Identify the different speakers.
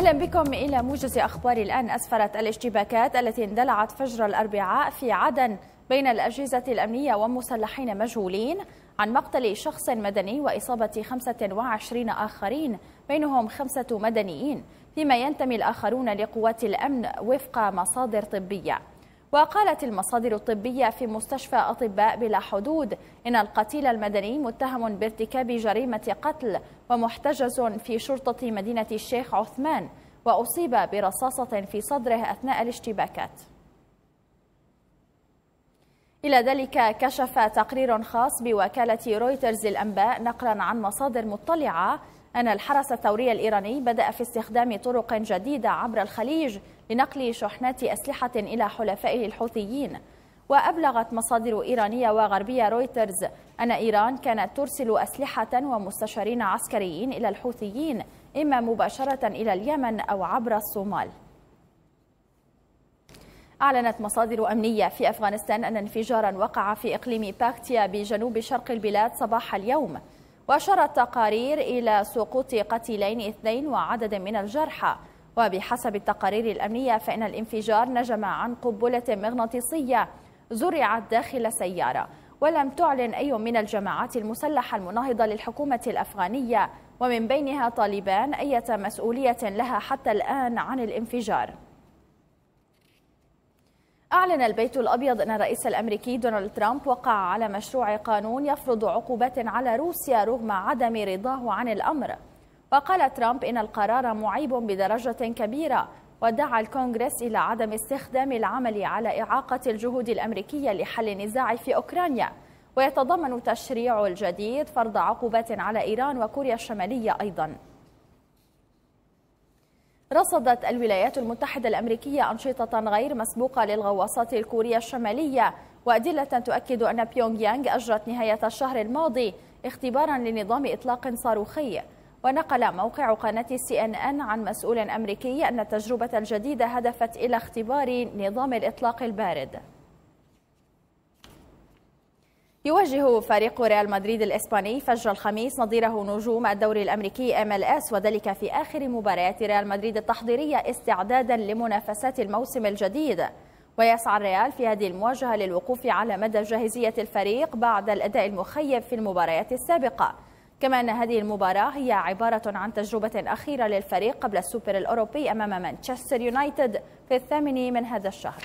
Speaker 1: أهلا بكم إلى موجز أخبار الآن أسفرت الاشتباكات التي اندلعت فجر الأربعاء في عدن بين الأجهزة الأمنية ومسلحين مجهولين عن مقتل شخص مدني وإصابة 25 آخرين بينهم خمسة مدنيين فيما ينتمي الآخرون لقوات الأمن وفق مصادر طبية وقالت المصادر الطبية في مستشفى أطباء بلا حدود إن القتيل المدني متهم بارتكاب جريمة قتل ومحتجز في شرطة مدينة الشيخ عثمان وأصيب برصاصة في صدره أثناء الاشتباكات إلى ذلك كشف تقرير خاص بوكالة رويترز الأنباء نقلا عن مصادر مطلعة أن الحرس الثوري الإيراني بدأ في استخدام طرق جديدة عبر الخليج لنقل شحنات أسلحة إلى حلفائه الحوثيين وأبلغت مصادر إيرانية وغربية رويترز أن إيران كانت ترسل أسلحة ومستشارين عسكريين إلى الحوثيين إما مباشرة إلى اليمن أو عبر الصومال أعلنت مصادر أمنية في أفغانستان أن انفجارا وقع في إقليم باكتيا بجنوب شرق البلاد صباح اليوم وأشارت تقارير إلى سقوط قتيلين اثنين وعدد من الجرحى وبحسب التقارير الأمنية فإن الانفجار نجم عن قنبلة مغناطيسية زرعت داخل سيارة ولم تعلن أي من الجماعات المسلحة المناهضة للحكومة الأفغانية ومن بينها طالبان أي مسؤولية لها حتى الآن عن الانفجار أعلن البيت الأبيض أن الرئيس الأمريكي دونالد ترامب وقع على مشروع قانون يفرض عقوبات على روسيا رغم عدم رضاه عن الأمر وقال ترامب إن القرار معيب بدرجة كبيرة ودعا الكونغرس إلى عدم استخدام العمل على إعاقة الجهود الأمريكية لحل النزاع في أوكرانيا ويتضمن تشريع الجديد فرض عقوبات على إيران وكوريا الشمالية أيضاً رصدت الولايات المتحدة الأمريكية أنشطة غير مسبوقة للغواصات الكورية الشمالية وأدلة تؤكد أن بيونغ يانغ أجرت نهاية الشهر الماضي اختبارا لنظام إطلاق صاروخي ونقل موقع قناة سي ان ان عن مسؤول أمريكي أن التجربة الجديدة هدفت إلى اختبار نظام الإطلاق البارد يواجه فريق ريال مدريد الإسباني فجر الخميس نظيره نجوم الدوري الأمريكي ام ال اس وذلك في آخر مباريات ريال مدريد التحضيرية استعدادا لمنافسات الموسم الجديد ويسعى الريال في هذه المواجهة للوقوف على مدى جاهزية الفريق بعد الأداء المخيب في المباريات السابقة كما أن هذه المباراة هي عبارة عن تجربة أخيرة للفريق قبل السوبر الأوروبي أمام مانشستر يونايتد في الثامن من هذا الشهر